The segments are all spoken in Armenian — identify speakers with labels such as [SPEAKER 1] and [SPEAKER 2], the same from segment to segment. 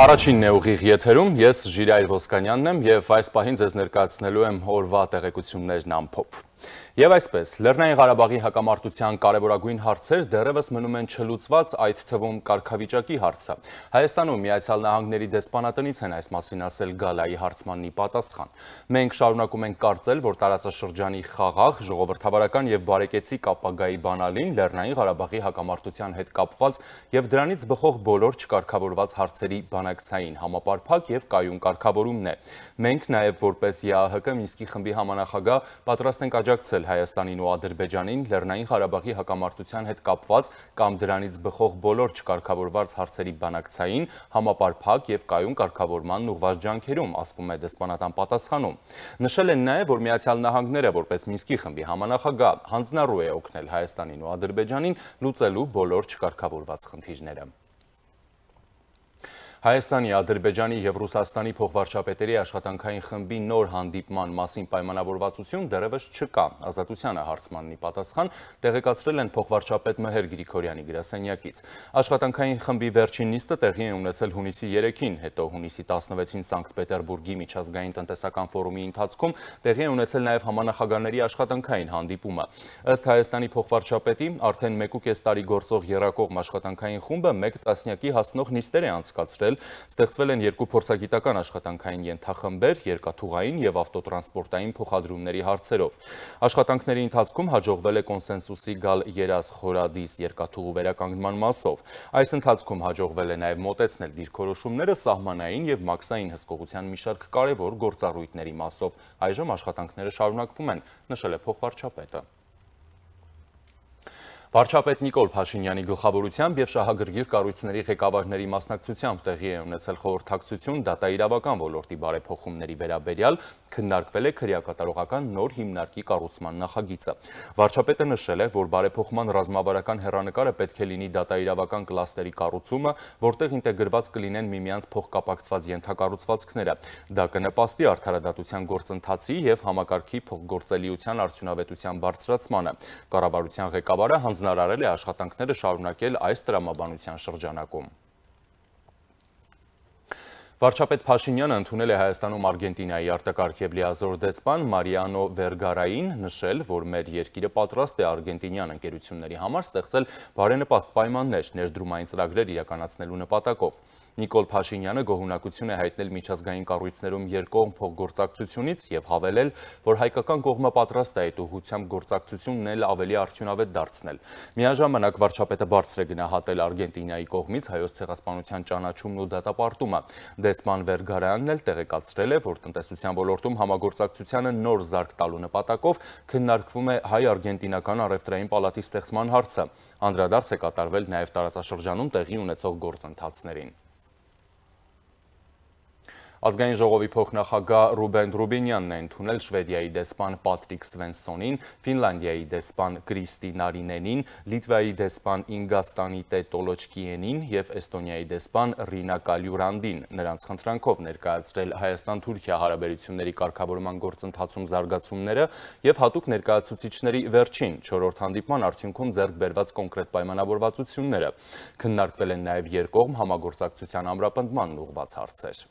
[SPEAKER 1] Առաջինն է ուղիղ եթերում, ես Ժիրայր Ոսկանյանն եմ և այս պահին ձեզ ներկացնելու եմ հորվա տեղեկություններն ամպոպ։ Եվ այսպես, Լեռնային Ղարաբաղի հակամարտության կարևորագույն հարցեր դեռևս մնում են չլուծված, այդ թվում կարգավիճակի հարցը։ Հայաստանում Միացյալ Նահանգների դեսպանատնից են այս մասին ասել Գալայի հարցմաննի պատասխան։ Մենք շարունակում ենք կարծել, որ տարածաշրջանի խաղաղ, ժողովրդավարական եւ բարեկեցիկ ապագայի բանալին Լեռնային Ղարաբաղի հակամարտության հետ կապված եւ դրանից բխող բոլոր չկարգավորված հարցերի բանակցային համապարփակ եւ կայուն կարգավորումն է։ Մենք նաեւ որպես ԵԱՀԿ Մինսկի խմբի համանախագահ պատրաստ ենք աջակցել աջակցել Հայաստանին ու Ադրբեջանին Լեռնային Ղարաբաղի հակամարտության հետ կապված կամ դրանից բխող բոլոր չկարգավորված հարցերի բանակցային համապարփակ եւ կայուն կարգավորման ուղղված ջանքերում, ասվում է դեսպանատան պատասխանում։ Նշել են նաեւ, որ Միացյալ Նահանգները որպես Մինսկի խմբի համանախագահ հանձնառու է օգնել Հայաստանին ու Ադրբեջանին լուծելու բոլոր չկարգավորված խնդիրները։ Հայաստանի, Ադրբեջանի եւ Ռուսաստանի փոխվարչապետերի աշխատանքային խմբի նոր հանդիպման մասին պայմանավորվածություն դեռևս չկա։ Ազատությանը հարցմաննի պատասխան տեղեկացրել են փոխվարչապետ Մհեր Գրիգորյանի գրասենյակից։ Աշխատանքային խմբի վերջին նիստը տեղի է ունեցել հունիսի 3-ին, հետո հունիսի 16-ին Սանկտ Պետերբուրգի միջազգային տնտեսական ֆորումի ընթացքում տեղի է ունեցել նաեւ համանախագահների աշխատանքային հանդիպումը։ Ըստ Հայաստանի փոխվարչապետի, արդեն 1.5 տարի գործող երրակողմ աշխատանքային խումբը 1 տասնյակի հասնող նիստեր է անցկացրել ստեղծել, ստեղծվել են երկու փորձագիտական աշխատանքային ենթախմբեր երկաթուղային եւ ավտոտրանսպորտային փոխադրումների հարցերով։ Աշխատանքների ընթացքում հաջողվել է կոնսենսուսի գալ Երաս Խորադիս երկաթուղու վերականգնման մասով։ Այս ընթացքում հաջողվել է նաեւ մոտեցնել դիրքորոշումները սահմանային եւ մաքսային հսկողության մի շարք կարևոր գործառույթների մասով։ Այժմ աշխատանքները շարունակվում են, նշել է փոխվարչապետը։ Վարչապետ Նիկոլ Փաշինյանի գլխավորությամբ եւ շահագրգիռ կառույցների ղեկավարների մասնակցությամբ տեղի է ունեցել խորհրդակցություն դատաիրավական ոլորտի բարեփոխումների վերաբերյալ, քննարկվել է քրեակատարողական նոր հիմնարկի կառուցման նախագիծը։ Վարչապետը նշել է, որ բարեփոխման ռազմավարական հերանեկարը պետք է լինի դատաիրավական կլաստերի կառուցումը, որտեղ ինտեգրված կլինեն միմյանց փոխկապակցված ենթակառուցվածքները։ Դա կնպաստի արդարադատության գործընթացի եւ համակարգի փոխգործելիության արդյունավետության բարձրացմանը։ Կառավարության ղեկավարը հանձ հանձնարարել է աշխատանքները շարունակել այս տրամաբանության շրջանակում։ Վարչապետ Փաշինյանը ընդունել է Հայաստանում Արգենտինայի արտակարգ եւ լիազոր դեսպան Մարիանո Վերգարային, նշել, որ մեր երկիրը պատրաստ է արգենտինյան ընկերությունների համար ստեղծել բարենպաստ պայմաններ ներդրումային ծրագրեր իրականացնելու նպատակով։ Նիկոլ Փաշինյանը գոհունակություն է հայտնել միջազգային կառույցներում երկողմ փոխգործակցությունից եւ հավելել, որ հայկական կողմը պատրաստ է այդ ուղությամբ գործակցությունն էլ ավելի արդյունավետ դարձնել։ Միաժամանակ վարչապետը բարձր է գնահատել Արգենտինայի կողմից հայոց ցեղասպանության ճանաչումն ու դատապարտումը։ Դեսման Վերգարյանն էլ տեղեկացրել է, որ տնտեսության ոլորտում համագործակցությանը նոր զարգ տալու նպատակով քննարկվում է հայ-արգենտինական արևտրային պալատի ստեղծման հարցը։ Անդրադարձ է կատարվել նաև տարածաշրջանում տեղի ունեցող գործընթացներին։ Ազգային ժողովի փոխնախագահ Ռուբեն Ռուբինյանն է ընդունել Շվեդիայի դեսպան Պատրիկ Սվենսոնին, Ֆինլանդիայի դեսպան Կրիստի Նարինենին, Լիտվայի դեսպան Ինգաստանի Տե Տոլոչկիենին եւ Էստոնիայի դեսպան Ռինա Կալյուրանդին։ Նրանց խնդրանքով ներկայացրել Հայաստան-Թուրքիա հարաբերությունների կարգավորման գործընթացում զարգացումները եւ հատուկ ներկայացուցիչների վերջին 4-րդ հանդիպման արդյունքում ձեռք բերված կոնկրետ պայմանավորվածությունները։ Քննարկվել են նաեւ երկողմ համագործակցության ամրապնդման ուղղված հարցեր։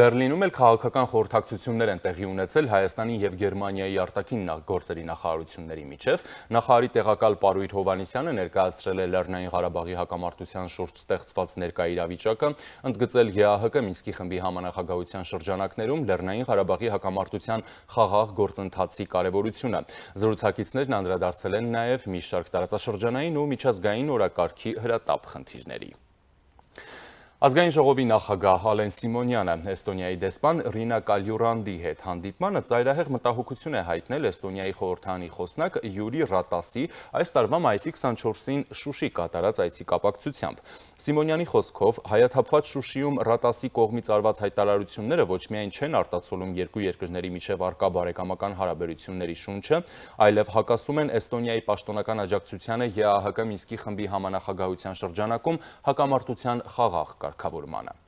[SPEAKER 1] Բերլինում էլ քաղաքական խորհրդակցություններ են տեղի ունեցել Հայաստանի եւ Գերմանիայի արտաքին գործերի նախարարությունների միջև։ Նախարարի տեղակալ Պարույր Հովանիսյանը ներկայացրել է Լեռնային Ղարաբաղի հակամարտության շուրջ ստեղծված ներկայ իրավիճակը, ընդգծել ԵԱՀԿ Մինսկի խմբի համանախագահության շրջանակներում Լեռնային Ղարաբաղի հակամարտության խաղաղ գործընթացի կարևորությունը։ Զրուցակիցներն անդրադարձել են նաեւ մի շարք տարածաշրջանային ու միջազգային օրակարգի հրատապ խնդիրների։ Ազգային ժողովի նախագահ Հալեն Սիմոնյանը Էստոնիայի դեսպան Ռինա Կալյուրանդի հետ հանդիպմանը ծայրահեղ մտահոգություն է հայտնել Էստոնիայի խորհրդանի խոսնակ Յուրի Ռատասի այս տարվա մայիսի 24-ին Շուշի կատարած այցի կապակցությամբ։ Սիմոնյանի խոսքով հայաթափված Շուշիում Ռատասի կողմից արված հայտարարությունները ոչ միայն չեն արտացոլում երկու երկրների միջև արկա բարեկամական հարաբերությունների շունչը, այլև հակասում են Էստոնիայի պաշտոնական աջակցությանը ԵԱՀԿ Մինսկի խմբի համանախագահության շրջանակում հակամարտության խաղաղ կար կարգավորմանը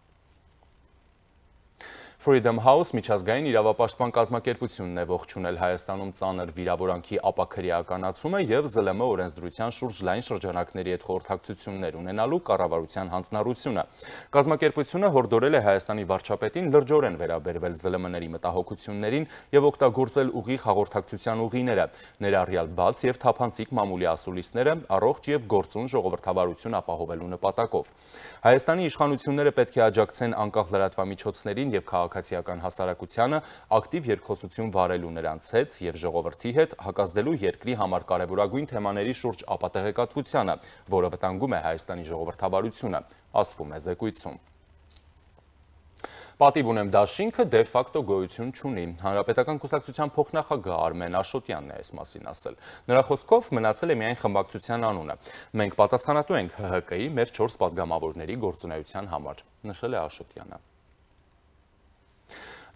[SPEAKER 1] Freedom House միջազգային իրավապաշտպան կազմակերպությունն է ողջունել Հայաստանում ծանր վիրավորանքի ապաքրեականացումը եւ ԶԼՄ օրենսդրության շուրջ լայն շրջանակների հետ խորհրդակցություններ ունենալու կառավարության հանձնառությունը։ Կազմակերպությունը հորդորել է Հայաստանի վարչապետին լրջորեն վերաբերվել ԶԼՄ-ների մտահոգություններին եւ օգտագործել ուղիղ հաղորդակցության ուղիները, ներառյալ բաց եւ թափանցիկ մամուլի ասուլիսները, առողջ եւ գործուն ժողովրդավարություն ապահովելու նպատակով։ Հայաստանի իշխանությունները պետք է աջակցեն անկախ լրատվամիջոցներին եւ քաղաք քաղաքացիական հասարակությանը ակտիվ երկխոսություն վարելու նրանց հետ եւ ժողովրդի հետ հակազդելու երկրի համար կարևորագույն թեմաների շուրջ ապատեղեկատվությանը, որը վտանգում է Հայաստանի ժողովրդավարությունը, ասվում է զեկույցում։ Պատիվ ունեմ դաշինքը դե ֆակտո գոյություն չունի։ Հանրապետական կուսակցության փոխնախագահ Արմեն Աշոտյանն է այս մասին ասել։ Նրա խոսքով մնացել է միայն խմբակցության անունը։ Մենք պատասխանատու ենք ՀՀԿ-ի մեր 4 պատգամավորների գործունեության համար, նշել է Աշոտյանը։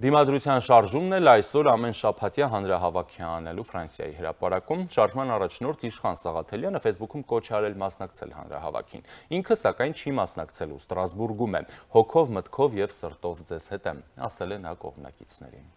[SPEAKER 1] Դիմադրության շարժումն էլ այսօր ամեն շաբաթյա հանրահավաքի անելու Ֆրանսիայի հրապարակում շարժման առաջնորդ Իշխան Սաղաթելյանը Facebook-ում կոչ արել մասնակցել հանրահավաքին։ Ինքը սակայն չի մասնակցելու Ստրասբուրգում է։ Հոգով, մտքով եւ սրտով ձեզ հետ եմ, ասել է նա կողմնակիցներին։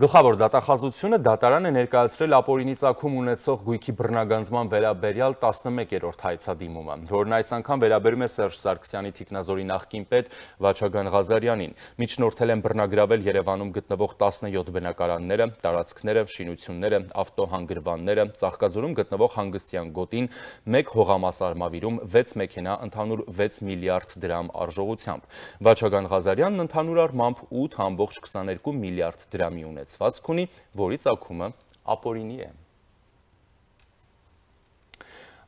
[SPEAKER 1] Գլխավոր դատախազությունը դատարան է ներկայացրել ապորինի ծակում ունեցող գույքի բրնագանձման վերաբերյալ 11-րորդ հայցադիմումը, որն այս անգամ վերաբերում է Սերժ Սարգսյանի թիկնազորի նախկին պետ Վաչագան Ղազարյանին։ Միջնորդել են բռնագրավել Երևանում գտնվող 17 բնակարանները, տարածքները, շինությունները, ավտոհանգրվանները, Ծաղկաձորում գտնվող հանգստյան գոտին, մեկ հողամասարմավիրում 6 մեքենա ընդհանուր 6 միլիարդ դրամ արժողությամբ։ Վաչագան Ղազարյանն ընդհանուր առմամբ 8.22 միլիարդ դրամի ունեց մոտեցվածք ունի, որի ծագումը ապորինի է։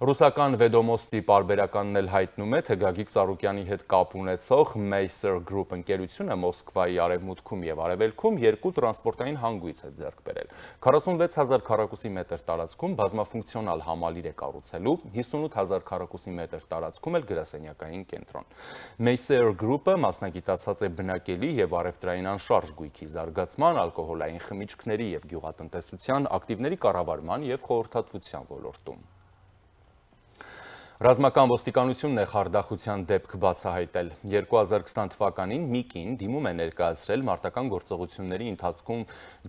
[SPEAKER 1] Ռուսական Vedomosti պարբերականն էլ հայտնում է, թե Գագիկ Ծառուկյանի հետ կապ ունեցող Macer Group ընկերությունը Մոսկվայի արևմուտքում եւ արևելքում երկու տրանսպորտային հանգույց է ձեռք բերել։ 46000 քառակուսի մետր տարածքում բազմաֆունկցիոնալ համալիր է կառուցելու, 58000 քառակուսի մետր տարածքում էլ գրասենյակային կենտրոն։ Meiser Group-ը մասնագիտացած է բնակելի եւ առևտրային անշարժ գույքի զարգացման, ալկոհոլային խմիչքների եւ գյուղատնտեսության, ակտիվների կառավարման եւ խորհրդատվության ոլորտում։ Ռազմական ոստիկանությունն է խարդախության դեպք բացահայտել։ 2020 թվականին Միկին դիմում է ներկայացրել մարտական գործողությունների ընթացքում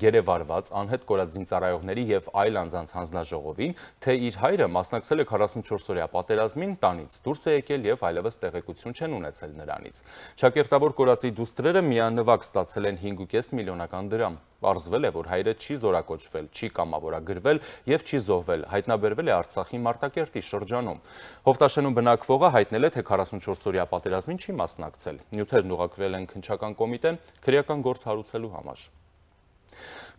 [SPEAKER 1] գերեվարված անհետ կորածին ծառայողների եւ այլ անձանց հանձնաժողովին, թե իր հայրը մասնակցել է 44-օրյա պատերազմին, տանից դուրս է եկել եւ այլևս տեղեկություն չեն ունեցել նրանից։ Չակերտավոր կորածի դուստրերը միանվագ ստացել են 5.5 միլիոնական դրամ։ Պարզվել է, որ հայրը չի զորակոչվել, չի կամավորագրվել եւ չի զոհվել։ Հայտնաբերվել է Արցախի Մարտակերտի շրջանում։ Հովտաշենում բնակվողը հայտնել է, թե 44-օրյա պատերազմին չի մասնակցել։ Նյութերն ուղակվել են քնչական կոմիտե քրեական գործ հարուցելու համար։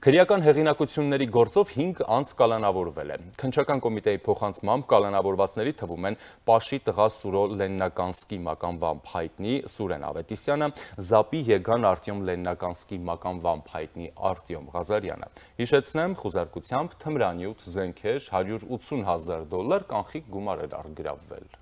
[SPEAKER 1] Քրեական հեղինակությունների գործով 5 անց կալանավորվել է։ Քնչական կոմիտեի փոխանցմամբ կալանավորվածների թվում են Պաշի տղա Սուրո Լեննականսկի մական վամփ հայտնի Սուրեն Ավետիսյանը, Զապի Եգան Արտյոմ Լեննականսկի մական վամփ հայտնի Արտյոմ Ղազարյանը։ Հիշեցնեմ, խոզարկությամբ թմրանյութ զենքեր 180.000 դոլար կանխիկ գումար էր արգրավվել։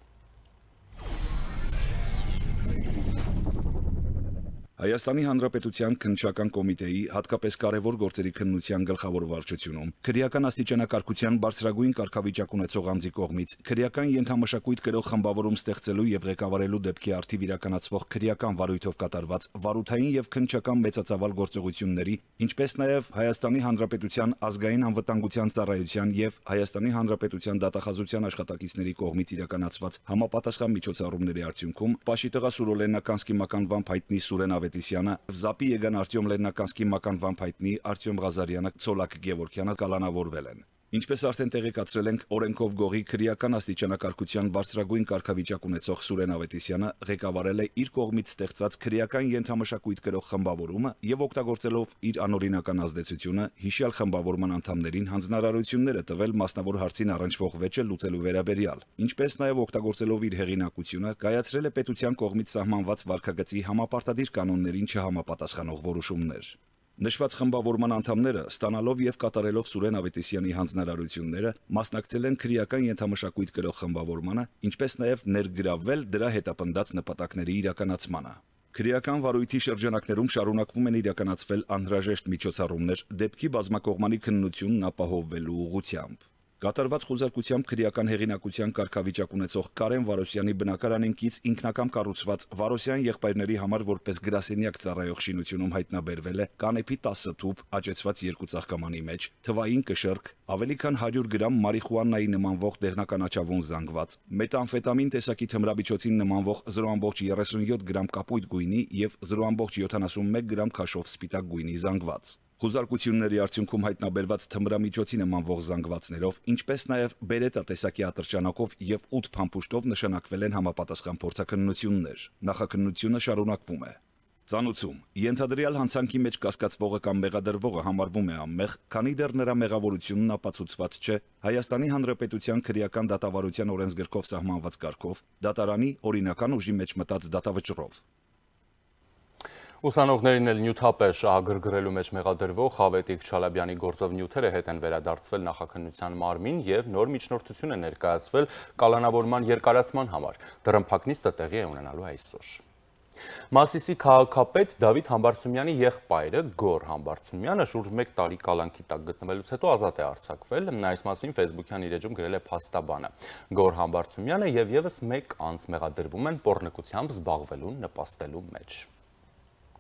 [SPEAKER 2] Հայաստանի Հանրապետության քննչական կոմիտեի հատկապես կարևոր գործերի քննության գլխավոր վարչությունում քրեական աստիճանակարգության բարձրագույն կարգավիճակ ունեցող անձի կողմից քրեական ենթամշակույթ գրող խմբավորում ստեղծելու եւ ղեկավարելու դեպքի արդիվ իրականացվող քրեական վարույթով կատարված վարութային եւ քննչական մեծածավալ գործողությունների, ինչպես նաեւ Հայաստանի Հանրապետության ազգային անվտանգության ծառայության եւ Հայաստանի Հանրապետության դատախազության աշխատակիցների կողմից իրականացված համապատասխան միջոցառումների արդյունքում Պաշիտեղա Սուրոլենական սկիմական վամփ հայտնի Սուրեն Ավետ Սարգսետիսյանը, Վզապի Եգան Արտյոմ Լեննականսկի մականվան փայտնի Արտյոմ Ղազարյանը, Ցոլակ Գևորքյանը կալանավորվել են։ Ինչպես արդեն տեղեկացրել ենք, օրենքով գողի քրեական աստիճանակարգության բարձրագույն կարգավիճակ ունեցող Սուրեն Ավետիսյանը ղեկավարել է իր կողմից ստեղծած քրեական ենթամշակույթ գրող խմբավորումը եւ օգտագործելով իր անօրինական ազդեցությունը հիշյալ խմբավորման անդամներին հանձնարարությունները տվել մասնավոր հարցին առնչվող վեճը լուծելու վերաբերյալ, ինչպես նաեւ օգտագործելով իր հեղինակությունը կայացրել է պետության կողմից սահմանված վարկագծի համապարտադիր կանոններին չհամապատասխանող որոշումներ։ Նշված խմբավորման անդամները, ստանալով եւ կատարելով Սուրեն Ավետիսյանի հանձնարարությունները, մասնակցել են քրեական ենթամշակույթ գրող խմբավորմանը, ինչպես նաեւ ներգրավվել դրա հետապնդած նպատակների իրականացմանը։ Քրեական վարույթի շրջանակներում շարունակվում են իրականացվել անհրաժեշտ միջոցառումներ դեպքի բազմակողմանի քննությունն ապահովելու ուղղությամբ։ Կատարված խոզարկությամբ քրեական հեղինակության կարգավիճակ ունեցող Կարեն Վարոսյանի բնակարանին կից ինքնակամ կառուցված Վարոսյան եղբայրների համար որպես գրասենյակ ծառայող շինությունում հայտնաբերվել է կանեփի 10 թուփ աճեցված երկու ծաղկամանի մեջ, թվային կշեռք, ավելի քան 100 գրամ մարիխուանայի նմանվող դեղնականաչավուն զանգված, մետամֆետամին տեսակի թմրաբիչոցին նմանվող 0.37 գրամ կապույտ գույնի եւ 0.71 գրամ քաշով սպիտակ գույնի զանգված։ Խոզարկությունների արդյունքում հայտնաբերված թմրամիջոցի նման ողջ զանգվածներով, ինչպես նաև բերետա տեսակի ատրճանակով եւ 8 փամփուշտով նշանակվել են համապատասխան փորձակնություններ։ Նախաքննությունը շարունակվում է։ Ծանուցում. Ենթադրյալ հանցանքի մեջ կասկածվողը կամ մեղադրվողը համարվում է անմեղ, քանի դեռ նրա մեղավորությունն ապացուցված չէ Հայաստանի Հանրապետության քրեական դատավարության օրենսգրքով սահմանված կարգով, դատարանի օրինական ուժի մեջ մտած դատավճռով։
[SPEAKER 1] Ուսանողներին էլ նյութապես շահագրգռելու մեջ մեղադրվող Խավետիկ Չալաբյանի գործով նյութերը հետ են վերադարձվել նախաքննության մարմին եւ նոր միջնորդություն է ներկայացվել կալանավորման երկարացման համար։ Դրամփակնիստը տեղի է ունենալու այսօր։ Մասիսի քաղաքապետ Դավիթ Համբարձումյանի եղբայրը Գոր Համբարձումյանը շուրջ 1 տարի կալանքի տակ գտնվելուց հետո ազատ է արձակվել, նա այս մասին Facebook-յան իր էջում գրել է փաստաբանը։ Գոր Համբարձումյանը եւ եւս մեկ անց մեղադրվում են pornokությամբ զբաղվելուն նպաստելու մեջ։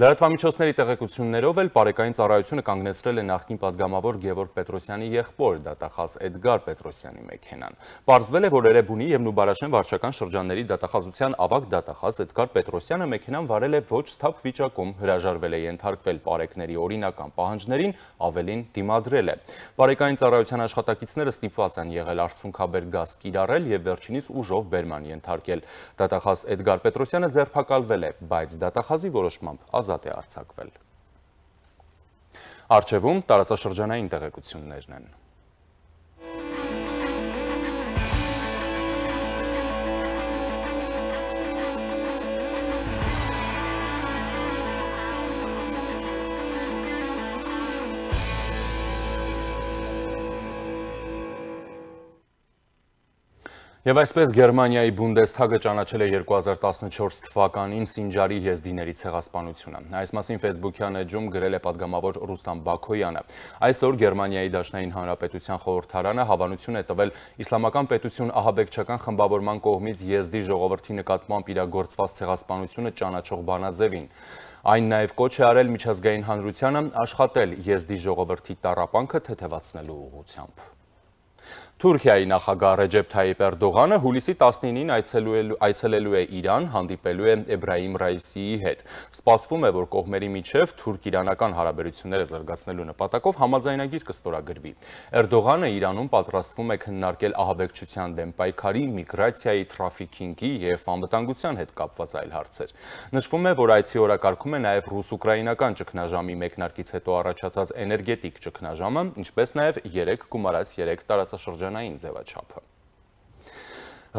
[SPEAKER 1] Լրատվամիջոցների տեղեկություններով էլ բարեկային ծառայությունը կանգնեցրել է նախկին падգամավոր Գևորգ Պետրոսյանի եղբոր դատախազ Էդգար Պետրոսյանի մեքենան։ Պարզվել է, որ Էրեբունի եւ Նուբարաշեն վարչական շրջանների դատախազության ավագ դատախազ Էդգար Պետրոսյանը մեքենան վարել է ոչ սթափ վիճակում, հրաժարվել է ենթարկվել բարեկների օրինական պահանջներին, ավելին դիմադրել է։ Բարեկային ծառայության աշխատակիցները ստիպված են եղել արցունքաբեր գազ կիրառել եւ վերջինիս ուժով բերման ենթարկել։ Դատախազ Էդգար Պետրոսյանը ձերբակալվել է, բայց դատախազի որոշմամբ ազատ ազատ է արձակվել։ Արջևում տարածաշրջանային տեղեկություններն են։ Եվ այսպես Գերմանիայի Բունդեսթագը ճանաչել է 2014 թվականին Սինջարի եզդիների ցեղասպանությունը։ Այս մասին Facebook-յան էջում գրել է падգամավոր Ռուստամ Բաքոյանը։ Այսօր Գերմանիայի Դաշնային Հանրապետության խորհրդարանը հավանություն է տվել Իսլամական պետություն ահաբեկչական խմբավորման կողմից եզդի ժողովրդի նկատմամբ իրագործված ցեղասպանությունը ճանաչող բանաձևին։ Այն նաև կոչ է արել միջազգային հանրությանը աշխատել եզդի ժողովրդի տարապանքը թեթևացնելու ուղղությամբ։ Թուրքիայի նախագահ Ռեջեփ Թայիպ Էրդողանը հուլիսի 19-ին այցելելու է Իրան, հանդիպելու է Էբրահիմ Ռայիսիի հետ։ Սպասվում է, որ կողմերի միջև թուրք-իրանական հարաբերությունները զարգացնելու նպատակով համաձայնագիր կստորագրվի։ Էրդողանը Իրանում պատրաստվում է քննարկել ահաբեկչության դեմ պայքարի, միգրացիայի, թրաֆիքինգի եւ անվտանգության հետ կապված այլ հարցեր։ Նշվում է, որ այցի օրակարգում է նաեւ ռուս-ուկրաինական ճգնաժամի մեկնարկից հետո առաջացած էներգետիկ ճգնաժամը, ինչպես նաեւ 3 գումարած 3 տարածաշրջան բաժանային ձևաչափը։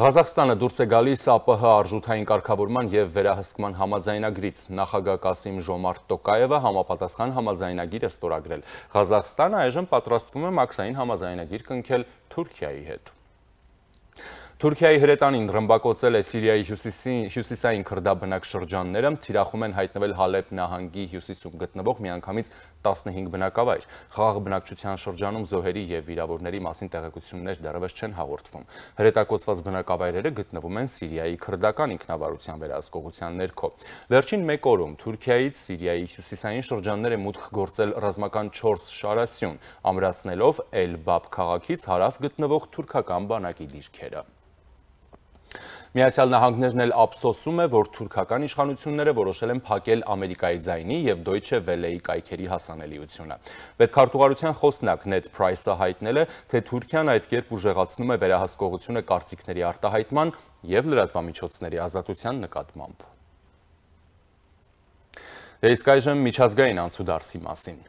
[SPEAKER 1] Ղազախստանը դուրս է գալիս ԱՊՀ արժութային կարգավորման եւ վերահսկման համաձայնագրից։ Նախագահ Կասիմ Ժոմարտ Տոկաևը համապատասխան համաձայնագիրը ստորագրել։ Ղազախստանը այժմ պատրաստվում է մաքսային համաձայնագիր կնքել Թուրքիայի հետ։ Թուրքիայի հրետանին ռմբակոծել է Սիրիայի հյուսիսային քրդաբնակ շրջանները, թիրախում են հայտնվել Հալեպ նահանգի հյուսիսում գտնվող միանգամից 15 բնակավայր։ Խաղաղ բնակչության շրջանում զոհերի եւ վիրավորների մասին տեղեկություններ դեռևս չեն հաղորդվում։ Հրետակոծված բնակավայրերը գտնվում են Սիրիայի քրդական ինքնավարության վերահսկողության ներքո։ Վերջին 1 օրում Թուրքիայից Սիրիայի հյուսիսային շրջանները մուտք գործել ռազմական 4 շարասյուն, ամրացնելով Էլ-Բաբ քաղաքից հարավ գտնվող թուրքական բանակի դիրքերը։ Միացյալ Նահանգներն էլ ափսոսում է, որ թուրքական իշխանությունները որոշել են փակել Ամերիկայի ձայնի եւ Deutsche Welle-ի կայքերի հասանելիությունը։ Պետքարտուղարության խոսնակ Net Price-ը հայտնել է, թե Թուրքիան այդ կերպ ուժեղացնում է վերահսկողությունը կարծիքների արտահայտման եւ լրատվամիջոցների ազատության նկատմամբ։ Դե իսկ այժմ միջազգային անցուդարձի մասին։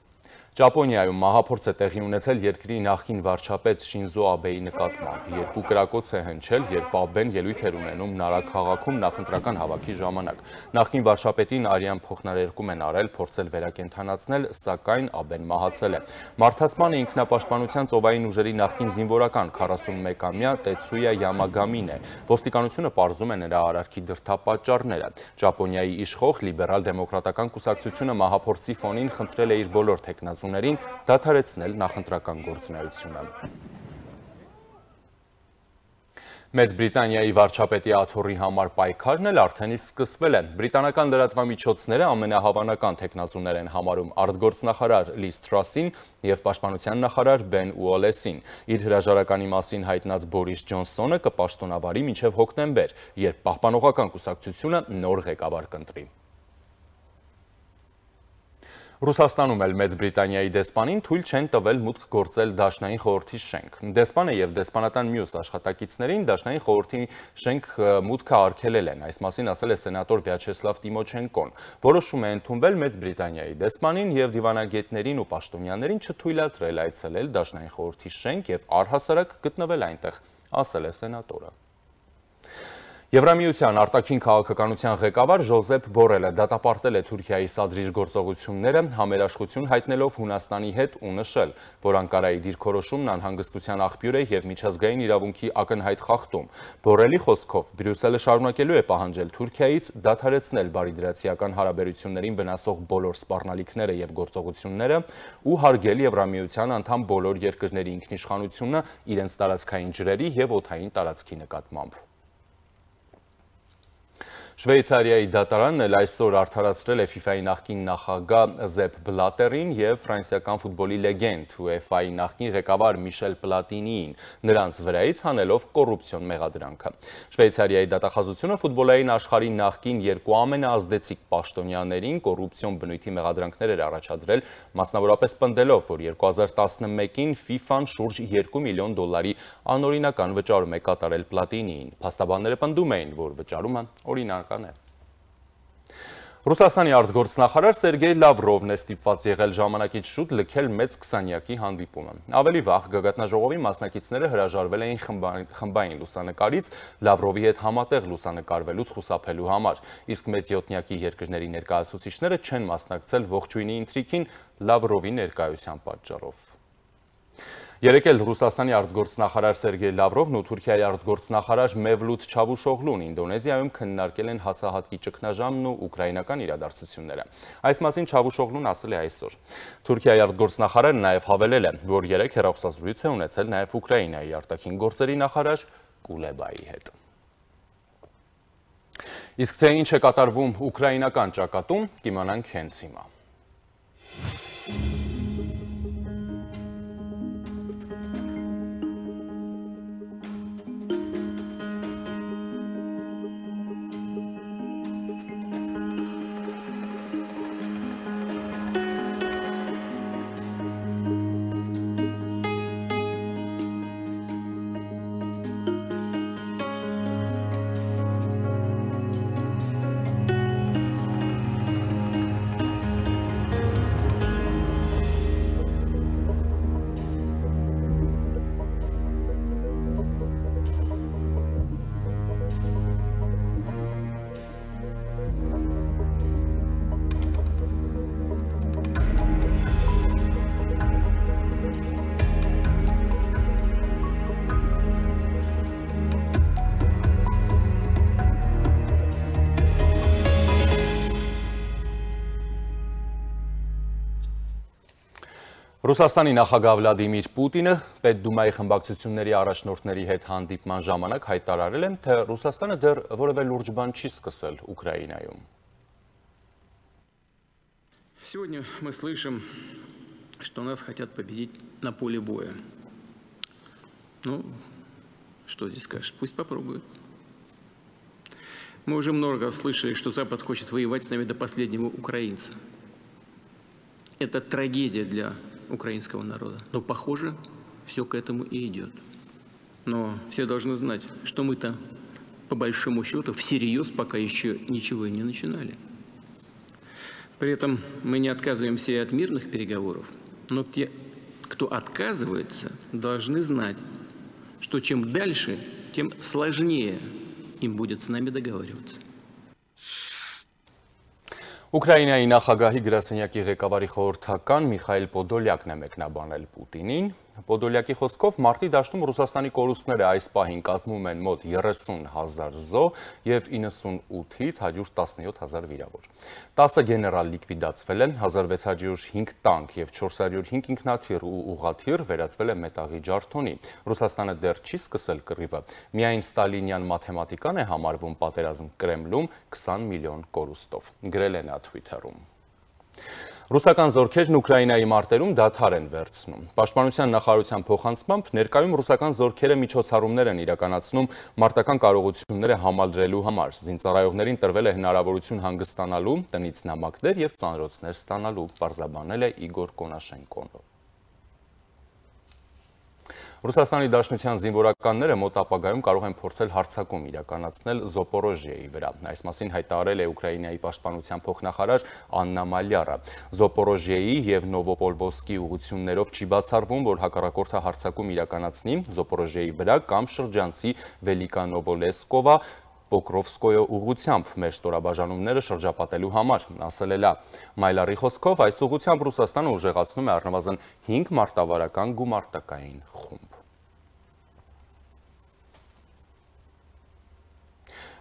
[SPEAKER 1] Ճապոնիայում մահափորձ է տեղի ունեցել երկրի նախին վարչապետ Շինզո Աբեի նկատմամբ։ Երկու կրակոց է հնչել, երբ Աբեն ելույթ էր ունենում նարաքաղաքում նախընտրական հավաքի ժամանակ։ Նախին վարչապետին արյան փոխնարերգում են արել, փորձել վերակենդանացնել, սակայն Աբեն մահացել է։ Մարտհասմանը ինքնապաշտպանության ծովային ուժերի նախին զինվորական 41-ամյա Տեցույա Յամագամին է։ Ոստիկանությունը ողջունում է նրա արարքի դրդապատճառները։ Ճապոնիայի իշխող լիբերալ դեմոկրատական կուսակցությունը մահափորձի ֆոնին խնդրել է իր բոլոր թեկնած գործողություններին դադարեցնել նախընտրական գործունեությունը։ Մեծ Բրիտանիայի վարչապետի աթորի համար պայքարն էլ արդեն իսկ սկսվել է։ Բրիտանական լրատվամիջոցները ամենահավանական տեխնազուներ են համարում արտգործնախարար Լիս Թրասին եւ պաշտպանության նախարար Բեն Ուոլեսին։ Իր հրաժարականի մասին հայտնած Բորիս Ջոնսոնը կպաշտոնավարի մինչև հոկտեմբեր, երբ պահպանողական կուսակցությունը նոր ղեկավար կընտրի։ Ռուսաստանում էլ Մեծ Բրիտանիայի դեսպանին թույլ չեն տվել մուտք գործել Դաշնային խորհրդի շենք։ Դեսպանը եւ դեսպանատան մյուս աշխատակիցներին Դաշնային խորհրդի շենք մուտքը արգելել են։ Այս մասին ասել է սենատոր Վյաչեսլավ Տիմոչենկոն։ Որոշում է ընդունվել Մեծ Բրիտանիայի դեսպանին եւ դիվանագետներին ու պաշտոնյաներին չթույլատրել այցելել Դաշնային խորհրդի շենք եւ առհասարակ գտնվել այնտեղ, ասել է սենատորը։ Եվրամիության արտաքին քաղաքականության ղեկավար Ժոզեփ Բորելը դատապարտել է Թուրքիայի սադրիժ գործողությունները, համերաշխություն հայտնելով Հունաստանի հետ ու նշել, որ Անկարայի դիրքորոշումն անհանգստության աղբյուր է եւ միջազգային իրավունքի ակնհայտ խախտում։ Բորելի խոսքով Բրյուսելը շարունակելու է պահանջել Թուրքիայից դադարեցնել բարիդրացիական հարաբերություններին վնասող բոլոր սպառնալիքները եւ գործողությունները ու հարգել Եվրամիության անդամ բոլոր երկրների ինքնիշխանությունը իրենց տարածքային ջրերի եւ օթային տարածքի նկատմամբ։ Շվեյցարիայի դատարանն էլ այսօր արդարացրել է FIFA-ի նախկին նախագահ Զեփ Բլատերին եւ ֆրանսիական ֆուտբոլի լեգենդ UEFA-ի նախկին ղեկավար Միշել Պլատինիին նրանց վրայից հանելով կոռուպցիոն մեղադրանքը։ Շվեյցարիայի դատախազությունը ֆուտբոլային աշխարհի նախկին երկու ամենաազդեցիկ պաշտոնյաներին կոռուպցիոն բնույթի մեղադրանքներ էր առաջադրել, մասնավորապես պնդելով, որ 2011-ին FIFA-ն շուրջ 2 միլիոն դոլարի անօրինական վճարում է կատարել Պլատինիին։ Փաստաբանները պնդում էին, որ վճարումը օրինակ բնական է։ Ռուսաստանի արտգործնախարար Սերգեյ Լավրովն է ստիպված եղել ժամանակից շուտ լքել մեծ 20-յակի հանդիպումը։ Ավելի վաղ գագաթնաժողովի մասնակիցները հրաժարվել էին խմբային լուսանկարից Լավրովի հետ համատեղ լուսանկարվելուց խուսափելու համար, իսկ մեծ 7-յակի երկրների ներկայացուցիչները չեն մասնակցել ողջույնի ինտրիքին Լավրովի ներկայության պատճառով։ Երեկ էլ Ռուսաստանի արտգործնախարար Սերգեյ Լավրովն ու Թուրքիայի արտգործնախարար Մևլութ Չավուշօղլուն Ինդոնեզիայում քննարկել են հացահատկի ճգնաժամն ու ուկրաինական իրադարձությունները։ Այս մասին Չավուշօղլուն ասել է այսօր։ Թուրքիայի արտգործնախարարը նաև հավելել է, որ երեկ հերախոսազրույց է ունեցել նաև Ուկրաինայի արտաքին գործերի նախարար Կուլեբայի հետ։ Իսկ թե ինչ է կատարվում ուկրաինական ճակատում, կիմանանք հենց հիմա։ Ռուսաստանի նախագահ Վլադիմիր Պուտինը Պետդումայի խմբակցությունների առաջնորդների հետ հանդիպման ժամանակ հայտարարել է, թե Ռուսաստանը դեռ որևէ լուրջ բան չի սկսել Ուկրաինայում։ Сегодня мы слышим, что нас хотят победить на поле боя. Ну, что здесь скажешь? Пусть попробуют. Мы уже много слышали, что Запад хочет воевать с нами до последнего украинца. Это трагедия для украинского народа. Но, похоже, все к этому и идет. Но все должны знать, что мы-то, по большому счету, всерьез пока еще ничего и не начинали. При этом мы не отказываемся и от мирных переговоров, но те, кто отказывается, должны знать, что чем дальше, тем сложнее им будет с нами договариваться. Ուկրաինայի նախագահի գրասենյակի ղեկավարի խորհրդական Միխայել Պոդոլյակն է մեկնաբանել Պուտինին։ Պոդոլյակի խոսքով մարտի դաշտում Ռուսաստանի կորուստները այս պահին կազմում են մոտ 30.000 զո եւ 98-ից 117.000 վիրավոր։ 10 գեներալ լիկվիդացվել են, 1605 տանկ եւ 405 ինքնաթիռ ու ուղաթիռ վերածվել է մետաղի ջարդոնի։ Ռուսաստանը դեռ չի սկսել կռիվը։ Միայն ստալինյան մաթեմատիկան է համարվում պատերազմ Կրեմլում 20 միլիոն կորուստով։ Գրել են Twitter-ում։ Ռուսական զորքերն Ուկրաինայի մարտերում դադար են վերցնում։ Պաշտպանության նախարարության փոխանցմամբ ներկայում ռուսական զորքերը միջոցառումներ են իրականացնում մարտական կարողությունները համալրելու համար։ Զինծառայողներին տրվել է հնարավորություն հանգստանալու, տնից նամակներ եւ ծանրոցներ ստանալու, պարզաբանել է Իգոր Կոնաշենկոնը։ Ռուսաստանի Դաշնության զինվորականները մոտ ապագայում կարող են փորձել հարցակում իրականացնել Զոպորոժիայի վրա։ Այս մասին հայտարարել է Ուկրաինայի պաշտպանության փոխնախարար Աննա Մալյարը։ Զոպորոժիայի եւ Նովոպոլվոսկի ուղություններով չի բացառվում, որ հակառակորդը հարցակում իրականացնի Զոպորոժիայի վրա կամ շրջանցի Վելիկանովոլեսկովա Պոկրովսկոյո ուղությամբ մեր ստորաբաժանումները շրջապատելու համար, ասել է լա։ Մայլարի խոսքով այս ուղությամբ Ռուսաստանը ուժեղացնում է առնվազն 5 մարտավարական գումարտակային խումբ։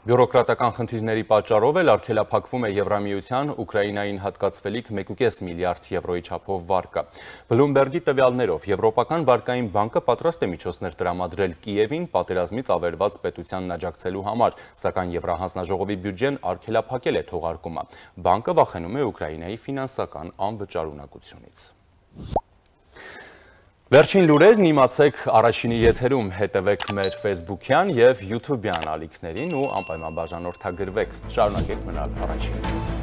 [SPEAKER 1] Բյուրոկրատական խնդիրների պատճառով էլ արգելափակվում է Եվրամիության Ուկրաինային հատկացվելիք 1.5 միլիարդ եվրոյի չափով վարկը։ Bloomberg-ի տվյալներով Եվրոպական վարկային բանկը պատրաստ է միջոցներ տրամադրել Կիևին պատերազմից ավերված պետությանն աջակցելու համար, սակայն Եվրահանձնաժողովի բյուջեն արգելափակել է թողարկումը։ Բանկը վախենում է Ուկրաինայի ֆինանսական անվճարունակությունից։ Thank you Վերջին լուրերն իմացեք առաջինի եթերում, հետևեք մեր Facebook-յան և YouTube-յան ալիքներին ու անպայման բաժանորդագրվեք, շարունակեք մնալ առաջինից։